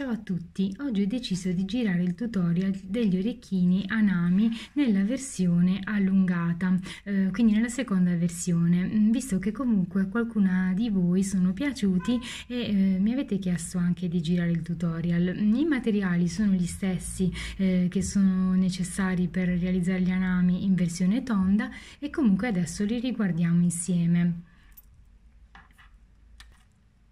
Ciao a tutti, oggi ho deciso di girare il tutorial degli orecchini Anami nella versione allungata, eh, quindi nella seconda versione, mm, visto che comunque a qualcuna di voi sono piaciuti e eh, mi avete chiesto anche di girare il tutorial. I materiali sono gli stessi eh, che sono necessari per realizzare gli Anami in versione tonda e comunque adesso li riguardiamo insieme.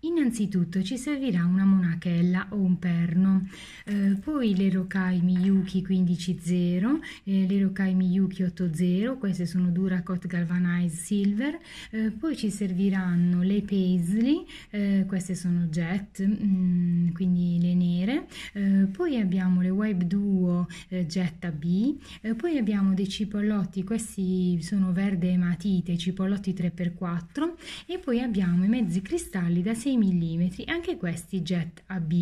Innanzitutto ci servirà una monachella o un perno, eh, poi le Rokai Miyuki 15.0, eh, le Rokai Miyuki 8.0, queste sono Duracot Galvanized Silver, eh, poi ci serviranno le Paisley, eh, queste sono Jet, mh, mm, quindi le nere, eh, poi abbiamo le Wipe Duo eh, Jetta B, poi abbiamo dei cipollotti, questi sono verde e matite, cipollotti 3x4 e poi abbiamo i mezzi cristalli da 6 mm, anche questi jet AB.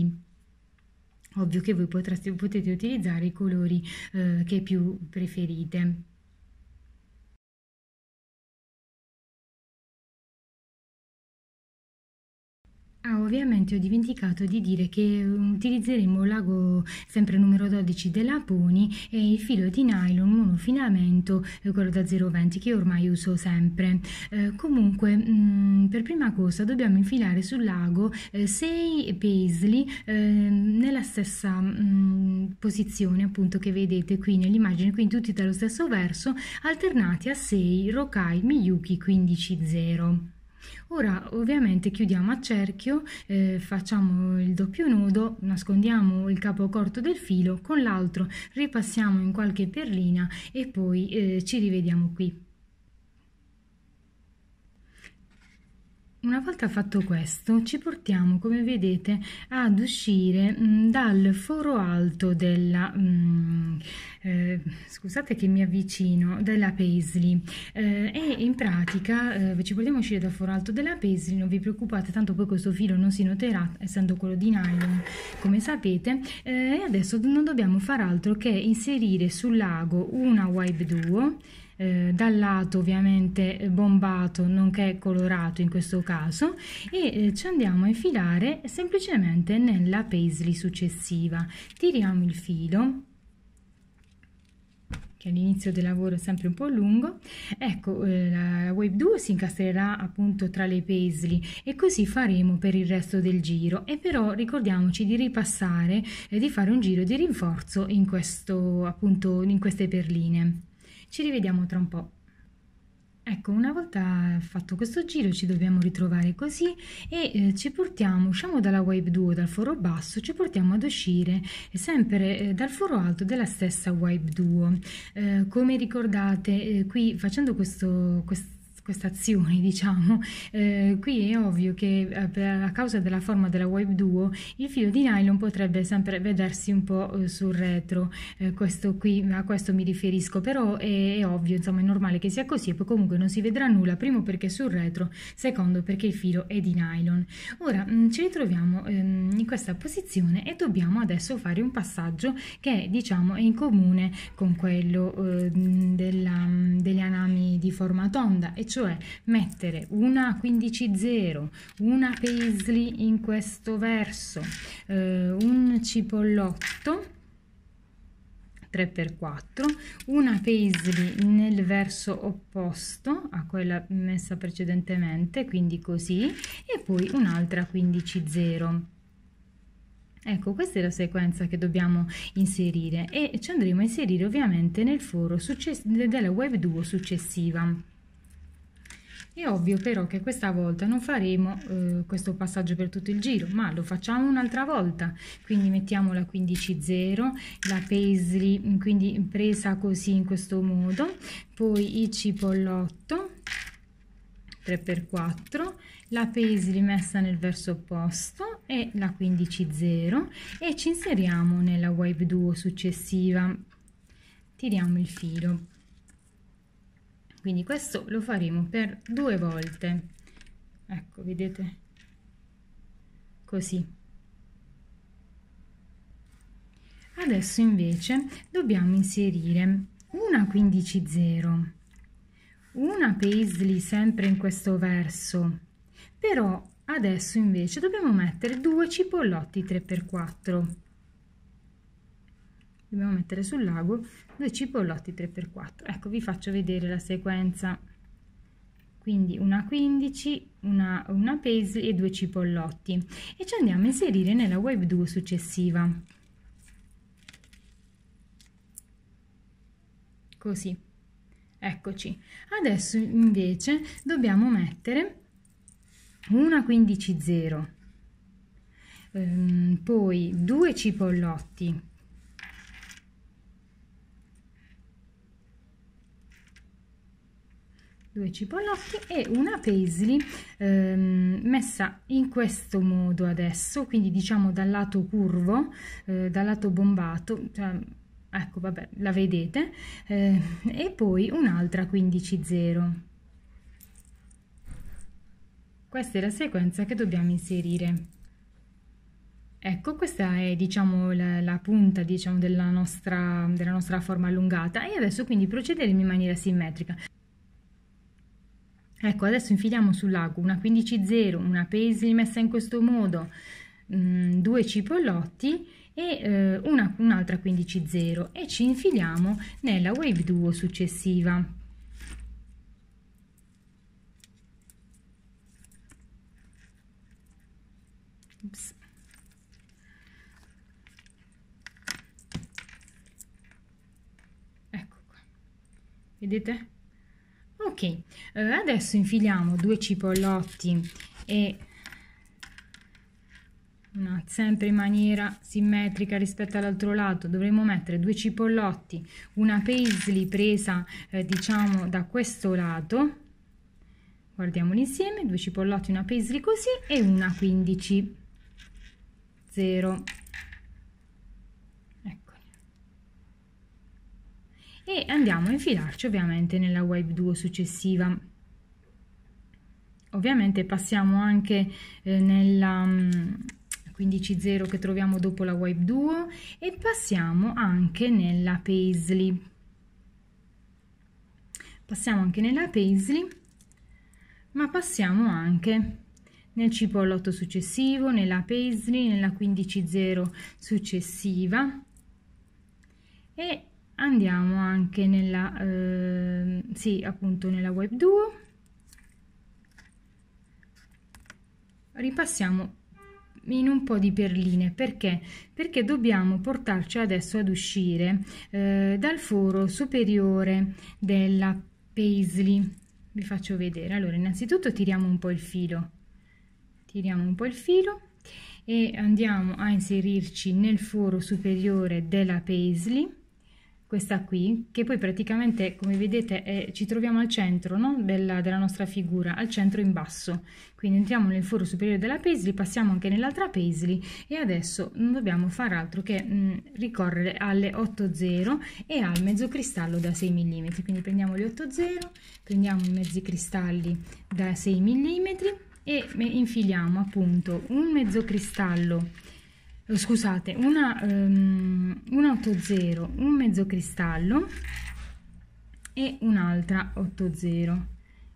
Ovvio che voi potreste, potete utilizzare i colori eh, che più preferite. Ah, ovviamente ho dimenticato di dire che mm, utilizzeremo l'ago sempre numero 12 della Pony e il filo di nylon monofilamento, eh, quello da 0,20 che ormai uso sempre. Eh, comunque, mh, mm, per prima cosa dobbiamo infilare sul lago 6 eh, paisley eh, nella stessa mh, mm, posizione appunto che vedete qui nell'immagine, quindi tutti dallo stesso verso, alternati a 6 rokai miyuki 15-0. Ora ovviamente chiudiamo a cerchio, eh, facciamo il doppio nudo, nascondiamo il capo corto del filo, con l'altro ripassiamo in qualche perlina e poi eh, ci rivediamo qui. Una volta fatto questo ci portiamo come vedete ad uscire mm, dal foro alto della, mh, mm, eh, scusate che mi avvicino, della Paisley eh, e in pratica eh, ci vogliamo uscire dal foro alto della Paisley, non vi preoccupate tanto poi questo filo non si noterà essendo quello di nylon come sapete eh, e adesso non dobbiamo fare altro che inserire sul lago una wipe duo eh, dal lato ovviamente bombato nonché colorato in questo caso e eh, ci andiamo a infilare semplicemente nella paisley successiva tiriamo il filo che all'inizio del lavoro è sempre un po' lungo ecco eh, la, wave 2 si incastrerà appunto tra le paisley e così faremo per il resto del giro e però ricordiamoci di ripassare e eh, di fare un giro di rinforzo in questo appunto in queste perline ci rivediamo tra un po'. Ecco, una volta fatto questo giro ci dobbiamo ritrovare così e eh, ci portiamo, usciamo dalla Wave 2 dal foro basso, ci portiamo ad uscire eh, sempre eh, dal foro alto della stessa Wave 2. Eh, come ricordate, eh, qui facendo questo, questo queste azioni, diciamo. Eh, qui è ovvio che eh, a causa della forma della wipe Duo il filo di nylon potrebbe sempre vedersi un po' eh, sul retro, eh, questo qui, a questo mi riferisco, però è, è, ovvio, insomma è normale che sia così e poi comunque non si vedrà nulla, primo perché sul retro, secondo perché il filo è di nylon. Ora mh, mm, ci ritroviamo ehm, in questa posizione e dobbiamo adesso fare un passaggio che diciamo è in comune con quello eh, della, mm, degli anami di forma tonda, e cioè cioè mettere una 15-0, una paisley in questo verso, eh, un cipollotto 3x4, una paisley nel verso opposto a quella messa precedentemente, quindi così, e poi un'altra 15-0. Ecco, questa è la sequenza che dobbiamo inserire e ci andremo a inserire ovviamente nel foro della Wave 2 successiva. È ovvio però che questa volta non faremo eh, questo passaggio per tutto il giro, ma lo facciamo un'altra volta. Quindi mettiamo la 15.0, 0 la paisley mm, quindi presa così in questo modo, poi il cipollotto 3x4, la paisley messa nel verso opposto e la 15.0 e ci inseriamo nella wave 2 successiva. Tiriamo il filo quindi questo lo faremo per due volte ecco vedete così adesso invece dobbiamo inserire una 15 0 una paisley sempre in questo verso però adesso invece dobbiamo mettere due cipollotti 3x4 dobbiamo mettere sul lago due cipollotti 3x4 ecco vi faccio vedere la sequenza quindi una 15 una, una paisley e due cipollotti e ci andiamo a inserire nella wave 2 successiva così eccoci adesso invece dobbiamo mettere una 15 0 ehm, poi due cipollotti due cipollotti e una paisley ehm, messa in questo modo adesso quindi diciamo dal lato curvo eh, dal lato bombato cioè, ecco vabbè la vedete eh, e poi un'altra 15 0 questa è la sequenza che dobbiamo inserire Ecco, questa è diciamo, la, la, punta diciamo, della, nostra, della nostra forma allungata e adesso quindi procederemo in maniera simmetrica. Ecco, adesso infiliamo sull'ago una 15-0, una paisley messa in questo modo, mh, mm, due cipollotti e eh, una, un'altra 15-0 e ci infiliamo nella wave 2 successiva. Ups. Ecco qua. Vedete? ok eh, adesso infiliamo due cipollotti e no, sempre in maniera simmetrica rispetto all'altro lato dovremmo mettere due cipollotti una paisley presa eh, diciamo da questo lato guardiamoli insieme due cipollotti una paisley così e una 15 0 e andiamo a infilarci ovviamente nella wave 2 successiva ovviamente passiamo anche eh, nella 15.0 mm, che troviamo dopo la wipe 2 e passiamo anche nella paisley passiamo anche nella paisley ma passiamo anche nel cipollotto successivo nella paisley nella 15.0 successiva e andiamo anche nella, eh, sì, appunto nella web 2 ripassiamo in un po' di perline perché? Perché dobbiamo portarci adesso ad uscire eh, dal foro superiore della paisley. Vi faccio vedere. Allora, innanzitutto tiriamo un po' il filo, tiriamo un po' il filo e andiamo a inserirci nel foro superiore della paisley questa qui, che poi praticamente, come vedete, è, ci troviamo al centro no? della, della, nostra figura, al centro in basso. Quindi entriamo nel foro superiore della paisley, passiamo anche nell'altra paisley e adesso non dobbiamo fare altro che mh, mm, ricorrere alle 8,0 e al mezzo cristallo da 6 mm. Quindi prendiamo le 8,0, prendiamo i mezzi cristalli da 6 mm e infiliamo appunto un mezzo cristallo eh, scusate, una, um, un 80, un mezzo cristallo e un'altra 80.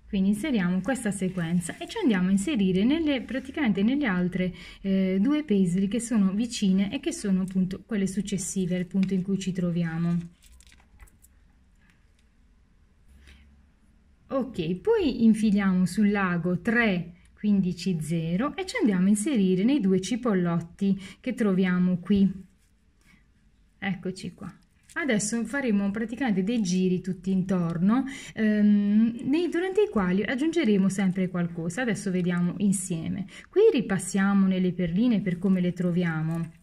Quindi inseriamo questa sequenza e ci andiamo a inserire nelle, praticamente nelle altre eh, due paisley che sono vicine e che sono appunto quelle successive al punto in cui ci troviamo. Ok, poi infiliamo sul lago 3 15 0 e ci andiamo a inserire nei due cipollotti che troviamo qui eccoci qua adesso faremo praticamente dei giri tutti intorno ehm, nei, durante i quali aggiungeremo sempre qualcosa adesso vediamo insieme qui ripassiamo nelle perline per come le troviamo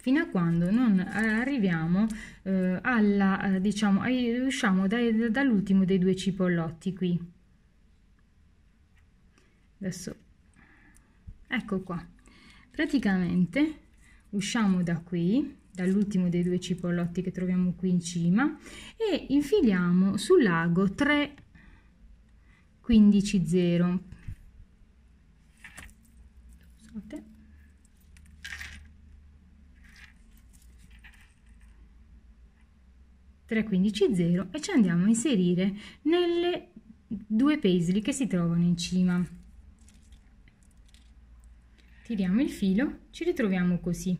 fino a quando non eh, arriviamo eh, alla eh, diciamo ai, usciamo dall'ultimo dei due cipollotti qui adesso ecco qua praticamente usciamo da qui dall'ultimo dei due cipollotti che troviamo qui in cima e infiliamo sul lago 3 15 0 Scusate. e ci andiamo a inserire nelle due pesli che si trovano in cima tiriamo il filo ci ritroviamo così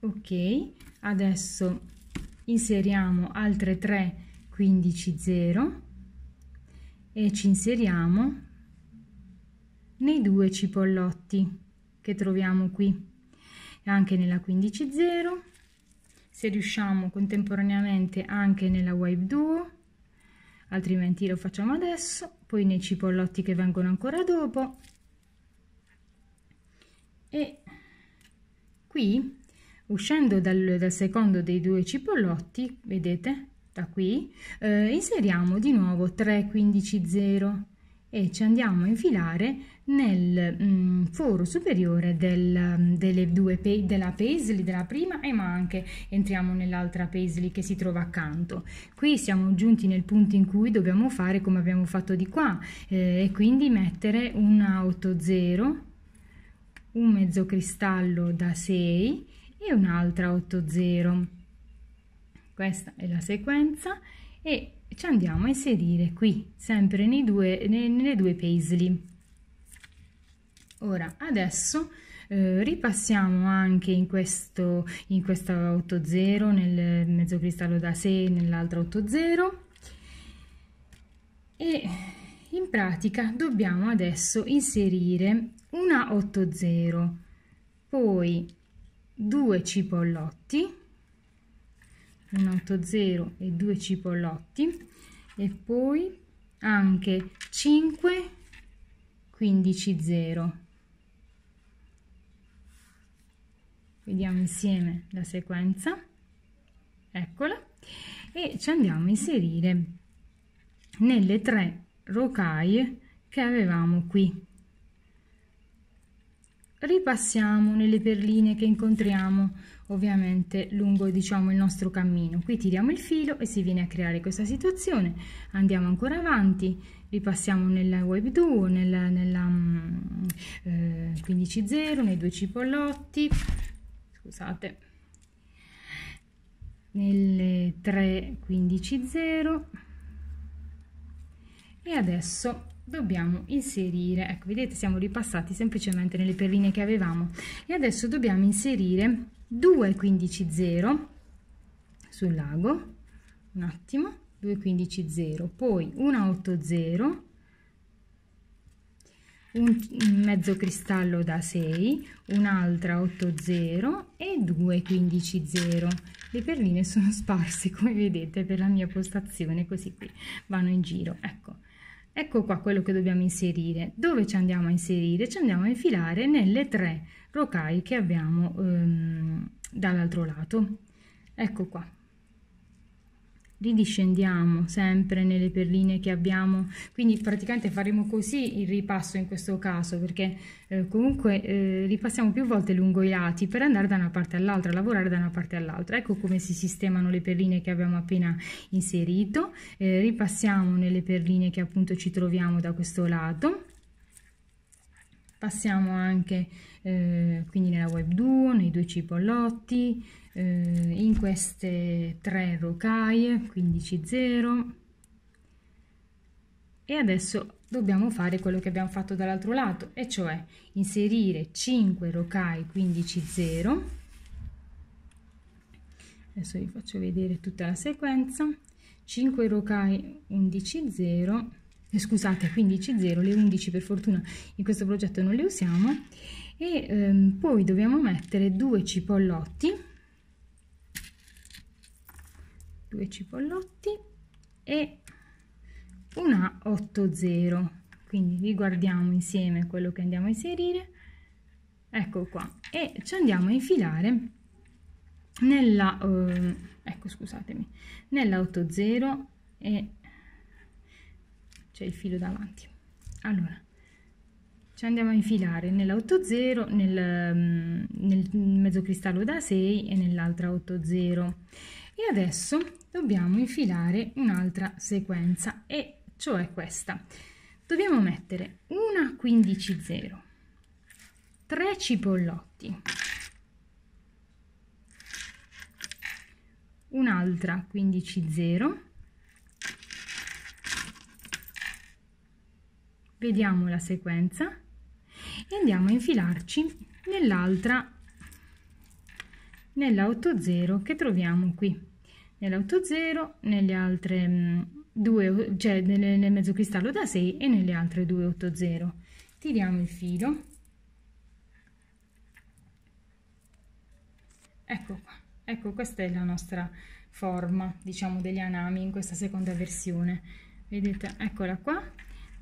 ok adesso inseriamo altre 3 15 0 e ci inseriamo nei due cipollotti che troviamo qui e anche nella 15 0 se riusciamo contemporaneamente anche nella wipe duo altrimenti lo facciamo adesso poi nei cipollotti che vengono ancora dopo e qui uscendo dal, dal secondo dei due cipollotti vedete da qui eh, inseriamo di nuovo 3 15 0 e ci andiamo a infilare nel mm, foro superiore del, mm, delle due pe della paisley della prima e ma anche entriamo nell'altra paisley che si trova accanto qui siamo giunti nel punto in cui dobbiamo fare come abbiamo fatto di qua eh, e quindi mettere una 0 un mezzo cristallo da 6 e un'altra 80 questa è la sequenza e ci andiamo a inserire qui sempre nei due, nei, nelle due paisley ora adesso eh, ripassiamo anche in, questo, in questa 80 nel mezzo cristallo da 6 nell'altra 80 e in pratica dobbiamo adesso inserire una 80, poi due cipollotti, un 80 e due cipollotti e poi anche 5 15 0. Vediamo insieme la sequenza. Eccola. E ci andiamo a inserire nelle tre rocaie che avevamo qui. Ripassiamo nelle perline che incontriamo ovviamente lungo diciamo il nostro cammino. Qui tiriamo il filo e si viene a creare questa situazione. Andiamo ancora avanti, ripassiamo nella web 2, nella, nella mm, eh, 15.0, nei due cipollotti, scusate, nelle 3.15.0 e adesso dobbiamo inserire ecco vedete siamo ripassati semplicemente nelle perline che avevamo e adesso dobbiamo inserire 2 15 0 sul lago un attimo 2 15 0 poi 1 8 0 un mezzo cristallo da 6 un'altra 8 0 e 2 15 0 le perline sono sparse come vedete per la mia postazione così qui vanno in giro ecco Ecco qua quello che dobbiamo inserire. Dove ci andiamo a inserire? Ci andiamo a infilare nelle tre rocaie che abbiamo ehm, dall'altro lato. Ecco qua, ridiscendiamo sempre nelle perline che abbiamo quindi praticamente faremo così il ripasso in questo caso perché eh, comunque eh, ripassiamo più volte lungo i lati per andare da una parte all'altra lavorare da una parte all'altra ecco come si sistemano le perline che abbiamo appena inserito eh, ripassiamo nelle perline che appunto ci troviamo da questo lato passiamo anche eh, quindi nella web 2 nei due cipollotti eh, in queste tre rocaie 15 0 e adesso dobbiamo fare quello che abbiamo fatto dall'altro lato e cioè inserire 5 rocaie 15 0 adesso vi faccio vedere tutta la sequenza 5 rocaie 11 0 eh, scusate 15.0 le 11 per fortuna in questo progetto non le usiamo e ehm, poi dobbiamo mettere due cipollotti due cipollotti e una 8.0 quindi riguardiamo insieme quello che andiamo a inserire ecco qua e ci andiamo a infilare nella eh, ecco scusatemi nella 8.0 e c'è il filo davanti allora ci andiamo a infilare nell'80 nel, mm, nel mezzo cristallo da 6 e nell'altra 80 e adesso dobbiamo infilare un'altra sequenza e cioè questa dobbiamo mettere una 15 3 cipollotti un'altra 15 vediamo la sequenza e andiamo a infilarci nell'altra nella 80 che troviamo qui nella 80 nelle altre mm, due cioè nelle, nel mezzo cristallo da 6 e nelle altre 280 tiriamo il filo ecco qua ecco questa è la nostra forma diciamo degli anami in questa seconda versione vedete eccola qua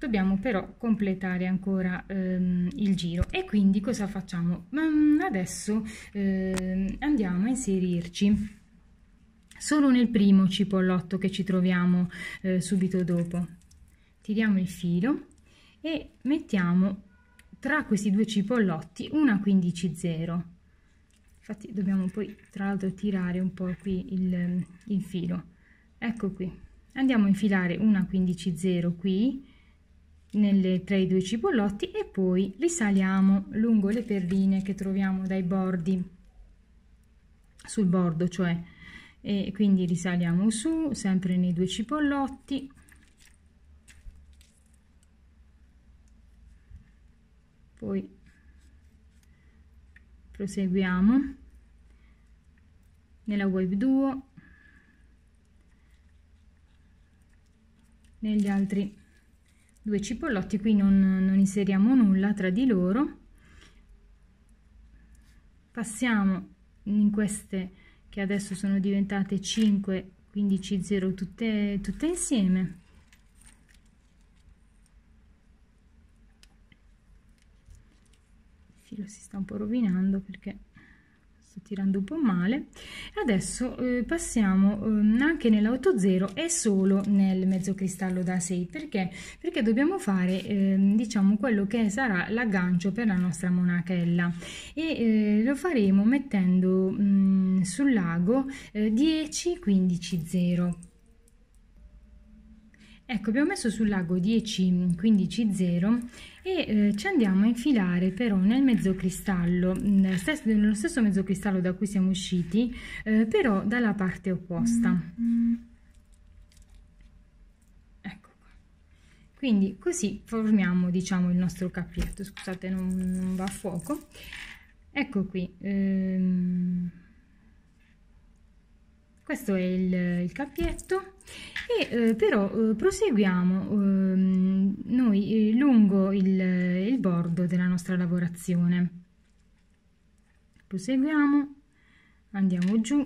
dobbiamo però completare ancora ehm, il giro e quindi cosa facciamo mm, adesso ehm, andiamo a inserirci solo nel primo cipollotto che ci troviamo eh, subito dopo tiriamo il filo e mettiamo tra questi due cipollotti una 15 0 infatti dobbiamo poi tra l'altro tirare un po' qui il, il, filo ecco qui andiamo a infilare una 15 0 qui nelle, tra i due cipollotti e poi risaliamo lungo le perline che troviamo dai bordi sul bordo cioè e quindi risaliamo su sempre nei due cipollotti poi proseguiamo nella wave 2 negli altri due cipollotti qui non, non inseriamo nulla tra di loro passiamo in queste che adesso sono diventate 5 15 0 tutte, tutte insieme il filo si sta un po' rovinando perché sto tirando un po' male adesso eh, passiamo eh, anche nell'80 e solo nel mezzo cristallo da 6 perché perché dobbiamo fare eh, diciamo quello che sarà l'aggancio per la nostra monachella e eh, lo faremo mettendo mh, mm, sul lago 10 15 0 Ecco, abbiamo messo sul lago 10, 15, 0 e eh, ci andiamo a infilare però nel mezzo cristallo, mm, nello stesso, nello stesso mezzo cristallo da cui siamo usciti, eh, però dalla parte opposta. Ecco qua. Quindi così formiamo, diciamo, il nostro cappietto. Scusate, non, non va a fuoco. Ecco qui. Ehm questo è il, il cappietto e eh, però eh, proseguiamo ehm, noi eh, lungo il, il bordo della nostra lavorazione proseguiamo andiamo giù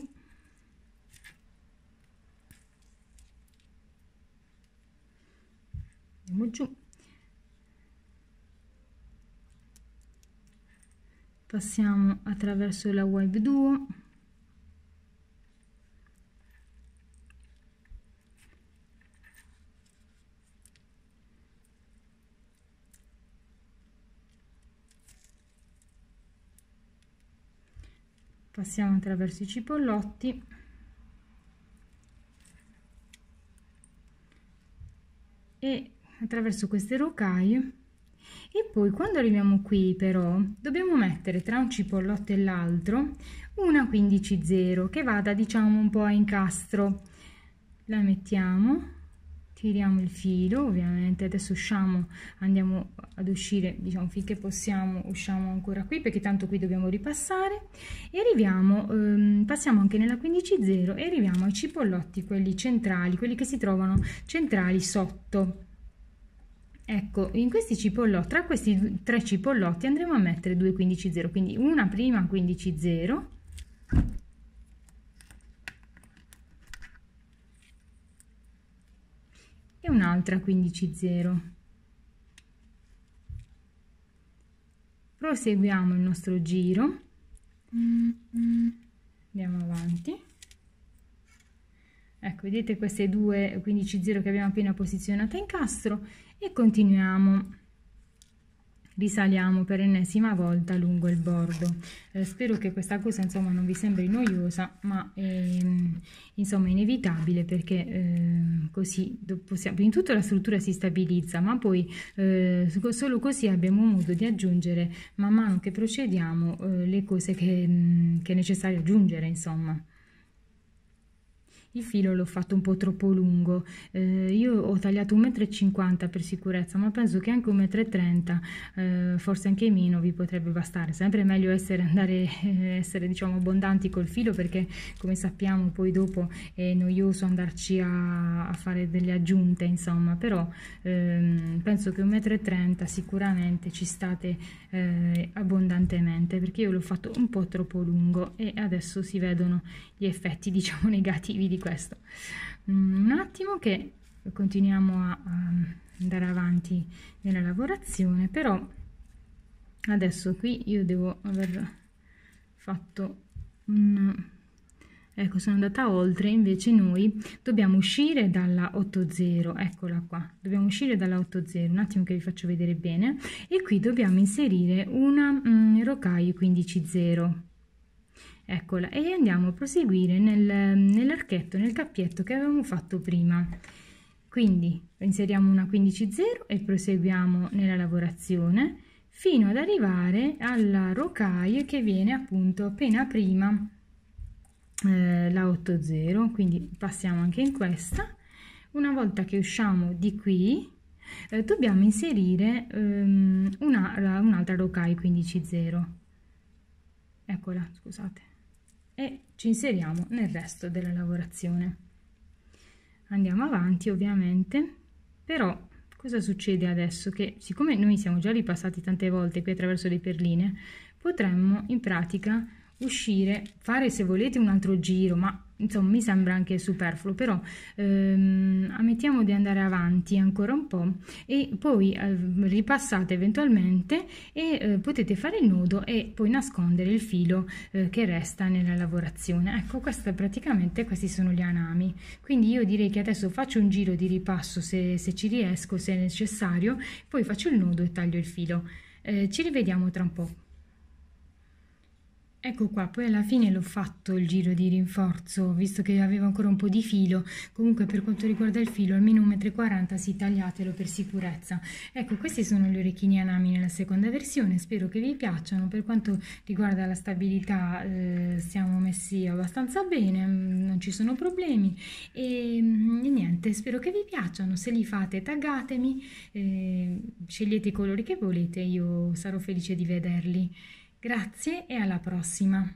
andiamo giù passiamo attraverso la web 2 passiamo attraverso i cipollotti e attraverso queste rocaie e poi quando arriviamo qui però dobbiamo mettere tra un cipollotto e l'altro una 15 0 che vada diciamo un po' a incastro la mettiamo tiriamo il filo ovviamente adesso usciamo andiamo ad uscire diciamo finché possiamo usciamo ancora qui perché tanto qui dobbiamo ripassare e arriviamo ehm, passiamo anche nella 15.0 e arriviamo ai cipollotti quelli centrali quelli che si trovano centrali sotto Ecco, in questi cipollotti, tra questi tre cipollotti andremo a mettere due 15.0, quindi una prima 15.0 e un'altra 15-0. Proseguiamo il nostro giro, andiamo avanti. Ecco, vedete queste due 15-0 che abbiamo appena posizionato a incastro e continuiamo risaliamo per ennesima volta lungo il bordo eh, spero che questa cosa insomma non vi sembri noiosa ma ehm, insomma inevitabile perché ehm, così possiamo in tutta la struttura si stabilizza ma poi eh, solo così abbiamo modo di aggiungere man mano che procediamo eh, le cose che, mm, che è necessario aggiungere insomma il filo l'ho fatto un po' troppo lungo eh, io ho tagliato 1,50 m per sicurezza ma penso che anche 1,30 m eh, forse anche meno vi potrebbe bastare sempre meglio essere, andare, eh, essere diciamo abbondanti col filo perché come sappiamo poi dopo è noioso andarci a, a fare delle aggiunte insomma però ehm, penso che 1,30 m sicuramente ci state eh, abbondantemente perché io l'ho fatto un po' troppo lungo e adesso si vedono gli effetti diciamo negativi di questo questo mm, un attimo che continuiamo a, andare avanti nella lavorazione però adesso qui io devo aver fatto un ecco sono andata oltre invece noi dobbiamo uscire dalla 80 eccola qua dobbiamo uscire dalla 80 un attimo che vi faccio vedere bene e qui dobbiamo inserire una mm, rocaio eccola e andiamo a proseguire nel, nell'archetto nel cappietto che avevamo fatto prima quindi inseriamo una 15 0 e proseguiamo nella lavorazione fino ad arrivare alla rocaille che viene appunto appena prima eh, la 8 0 quindi passiamo anche in questa una volta che usciamo di qui eh, dobbiamo inserire ehm, un'altra un rocaille 15 0 eccola scusate e ci inseriamo nel resto della lavorazione andiamo avanti ovviamente però cosa succede adesso che siccome noi siamo già ripassati tante volte qui attraverso le perline potremmo in pratica uscire fare se volete un altro giro ma insomma mi sembra anche superfluo però ehm, ammettiamo di andare avanti ancora un po' e poi eh, ripassate eventualmente e eh, potete fare il nodo e poi nascondere il filo eh, che resta nella lavorazione ecco questa praticamente questi sono gli anami quindi io direi che adesso faccio un giro di ripasso se, se ci riesco se è necessario poi faccio il nodo e taglio il filo eh, ci rivediamo tra un po' Ecco qua, poi alla fine l'ho fatto il giro di rinforzo, visto che avevo ancora un po' di filo, comunque per quanto riguarda il filo almeno 1,40 m, sì tagliatelo per sicurezza. Ecco, questi sono gli orecchini anami nella seconda versione, spero che vi piacciono, per quanto riguarda la stabilità eh, siamo messi abbastanza bene, mm, non ci sono problemi e, e mm, niente, spero che vi piacciono, se li fate taggatemi, eh, scegliete i colori che volete, io sarò felice di vederli. Grazie e alla prossima!